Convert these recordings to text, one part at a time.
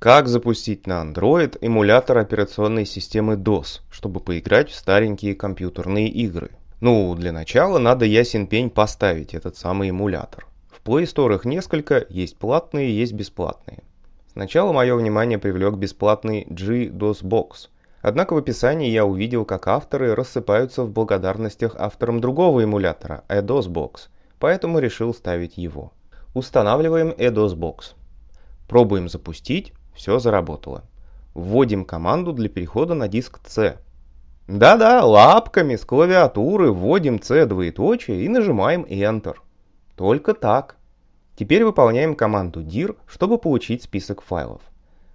Как запустить на Android эмулятор операционной системы DOS, чтобы поиграть в старенькие компьютерные игры? Ну, для начала надо ясен пень поставить этот самый эмулятор. В Play Store их несколько, есть платные, есть бесплатные. Сначала мое внимание привлек бесплатный G-DOSBox. Однако в описании я увидел, как авторы рассыпаются в благодарностях авторам другого эмулятора, EDOSBox, поэтому решил ставить его. Устанавливаем EDOSBox. Пробуем запустить, все заработало. Вводим команду для перехода на диск C. Да-да, лапками с клавиатуры вводим C двоеточие и нажимаем Enter. Только так. Теперь выполняем команду dir, чтобы получить список файлов.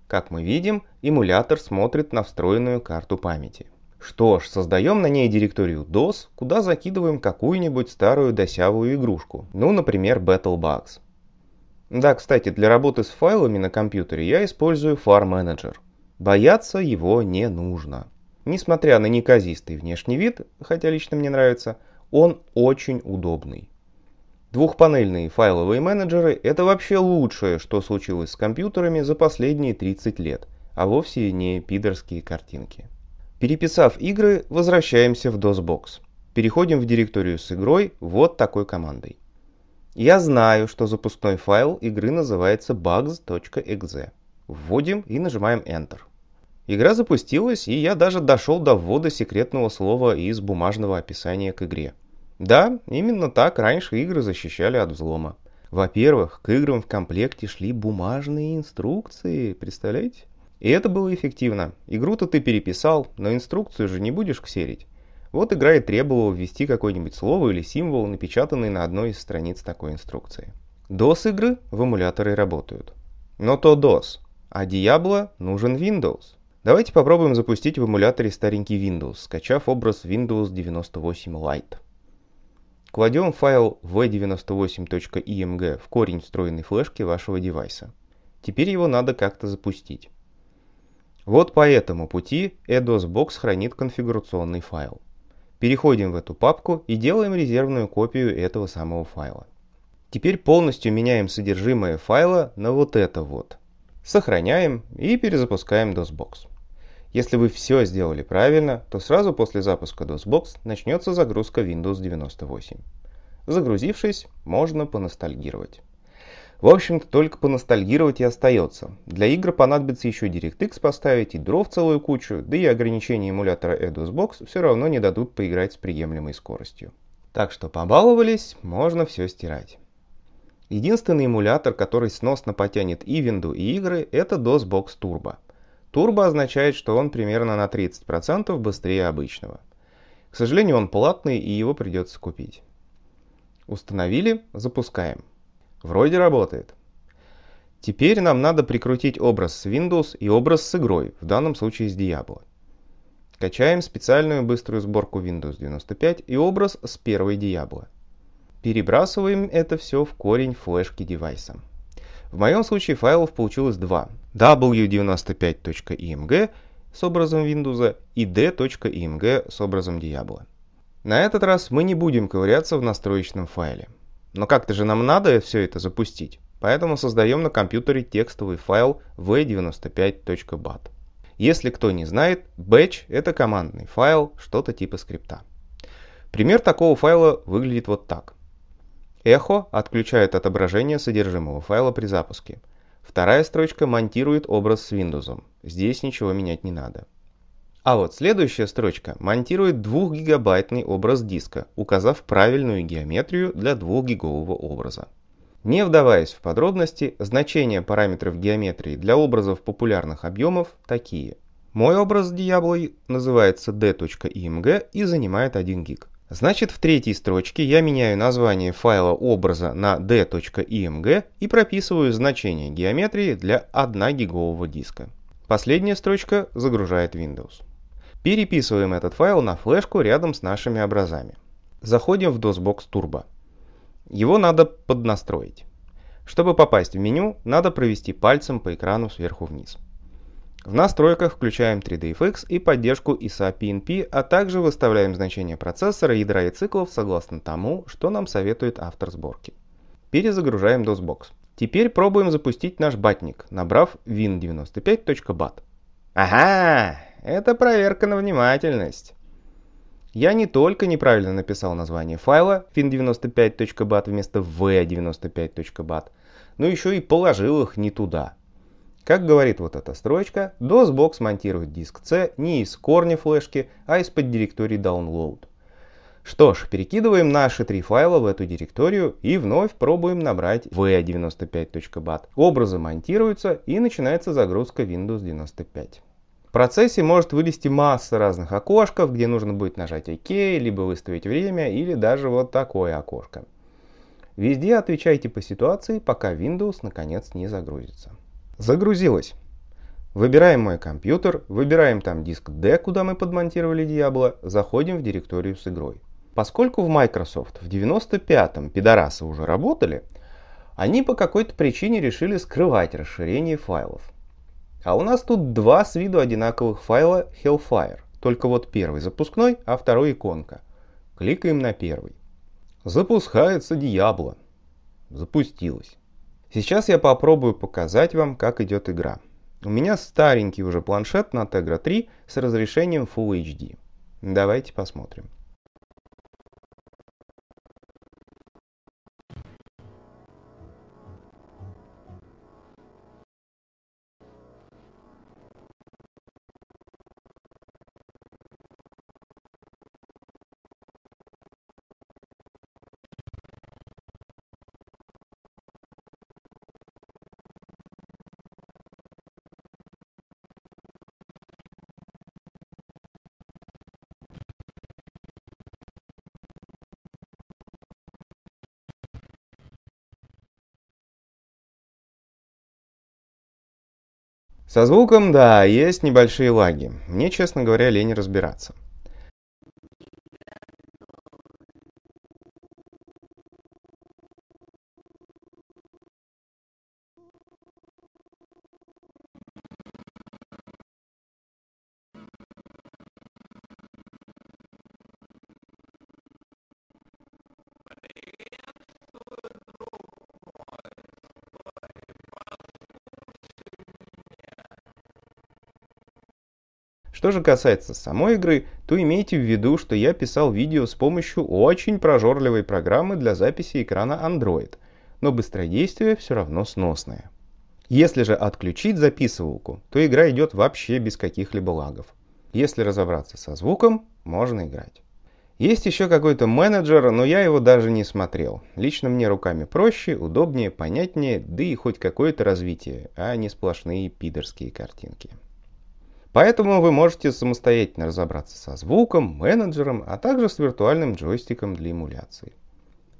Как мы видим, эмулятор смотрит на встроенную карту памяти. Что ж, создаем на ней директорию DOS, куда закидываем какую-нибудь старую досявую игрушку, ну, например, Battle Bugs. Да, кстати, для работы с файлами на компьютере я использую FAR Manager. Бояться его не нужно. Несмотря на неказистый внешний вид, хотя лично мне нравится, он очень удобный. Двухпанельные файловые менеджеры – это вообще лучшее, что случилось с компьютерами за последние 30 лет, а вовсе не пидорские картинки. Переписав игры, возвращаемся в DOSBox. Переходим в директорию с игрой вот такой командой. Я знаю, что запускной файл игры называется bugs.exe. Вводим и нажимаем Enter. Игра запустилась, и я даже дошел до ввода секретного слова из бумажного описания к игре. Да, именно так раньше игры защищали от взлома. Во-первых, к играм в комплекте шли бумажные инструкции, представляете? И это было эффективно. Игру-то ты переписал, но инструкцию же не будешь ксерить. Вот игра и требовала ввести какое-нибудь слово или символ, напечатанный на одной из страниц такой инструкции. DOS игры в эмуляторе работают. Но то DOS, а Diablo нужен Windows. Давайте попробуем запустить в эмуляторе старенький Windows, скачав образ Windows 98 Lite. Кладем файл v98.img в корень встроенной флешки вашего девайса. Теперь его надо как-то запустить. Вот по этому пути EDOSBox хранит конфигурационный файл. Переходим в эту папку и делаем резервную копию этого самого файла. Теперь полностью меняем содержимое файла на вот это вот. Сохраняем и перезапускаем DOSBox. Если вы все сделали правильно, то сразу после запуска DOSBox начнется загрузка Windows 98. Загрузившись, можно поностальгировать. В общем-то, только поностальгировать и остается. Для игр понадобится еще DirectX поставить, и дров целую кучу, да и ограничения эмулятора EdusBox все равно не дадут поиграть с приемлемой скоростью. Так что побаловались, можно все стирать. Единственный эмулятор, который сносно потянет и винду, и игры, это DOSBox Turbo. Turbo означает, что он примерно на 30% быстрее обычного. К сожалению, он платный и его придется купить. Установили, запускаем. Вроде работает. Теперь нам надо прикрутить образ с Windows и образ с игрой, в данном случае с Diablo. Качаем специальную быструю сборку Windows 95 и образ с первой Diablo. Перебрасываем это все в корень флешки девайса. В моем случае файлов получилось два. w95.img с образом Windows и d.img с образом Diablo. На этот раз мы не будем ковыряться в настроечном файле. Но как-то же нам надо все это запустить, поэтому создаем на компьютере текстовый файл v95.bat. Если кто не знает, batch это командный файл, что-то типа скрипта. Пример такого файла выглядит вот так. Эхо отключает отображение содержимого файла при запуске. Вторая строчка монтирует образ с Windows. Здесь ничего менять не надо. А вот следующая строчка монтирует 2-гигабайтный образ диска, указав правильную геометрию для 2-гигового образа. Не вдаваясь в подробности, значения параметров геометрии для образов популярных объемов такие. Мой образ Diablo называется d.img и занимает 1 гиг. Значит, в третьей строчке я меняю название файла образа на d.img и прописываю значение геометрии для 1 гигового диска. Последняя строчка загружает Windows. Переписываем этот файл на флешку рядом с нашими образами. Заходим в DOSBox Turbo. Его надо поднастроить. Чтобы попасть в меню, надо провести пальцем по экрану сверху вниз. В настройках включаем 3DFX и поддержку ISA PNP, а также выставляем значение процессора, ядра и циклов согласно тому, что нам советует автор сборки. Перезагружаем DOSBox. Теперь пробуем запустить наш батник, набрав win95.bat. Ага, это проверка на внимательность. Я не только неправильно написал название файла fin95.bat вместо v95.bat, но еще и положил их не туда. Как говорит вот эта строчка, DOSBox монтирует диск C не из корня флешки, а из-под директории download. Что ж, перекидываем наши три файла в эту директорию и вновь пробуем набрать v95.bat. Образы монтируются и начинается загрузка Windows 95. В процессе может вылезти масса разных окошков, где нужно будет нажать ОК, либо выставить время, или даже вот такое окошко. Везде отвечайте по ситуации, пока Windows наконец не загрузится. Загрузилось. Выбираем мой компьютер, выбираем там диск D, куда мы подмонтировали Diablo, заходим в директорию с игрой. Поскольку в Microsoft в 95-м пидорасы уже работали, они по какой-то причине решили скрывать расширение файлов. А у нас тут два с виду одинаковых файла Hellfire. Только вот первый запускной, а второй иконка. Кликаем на первый. Запускается Diablo. Запустилось. Сейчас я попробую показать вам, как идет игра. У меня старенький уже планшет на Tegra 3 с разрешением Full HD. Давайте посмотрим. Со звуком, да, есть небольшие лаги. Мне, честно говоря, лень разбираться. Что же касается самой игры, то имейте в виду, что я писал видео с помощью очень прожорливой программы для записи экрана Android, но быстродействие все равно сносное. Если же отключить записывалку, то игра идет вообще без каких-либо лагов. Если разобраться со звуком, можно играть. Есть еще какой-то менеджер, но я его даже не смотрел. Лично мне руками проще, удобнее, понятнее, да и хоть какое-то развитие, а не сплошные пидорские картинки. Поэтому вы можете самостоятельно разобраться со звуком, менеджером, а также с виртуальным джойстиком для эмуляции.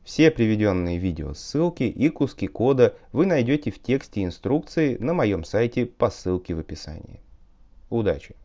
Все приведенные видео ссылки и куски кода вы найдете в тексте инструкции на моем сайте по ссылке в описании. Удачи!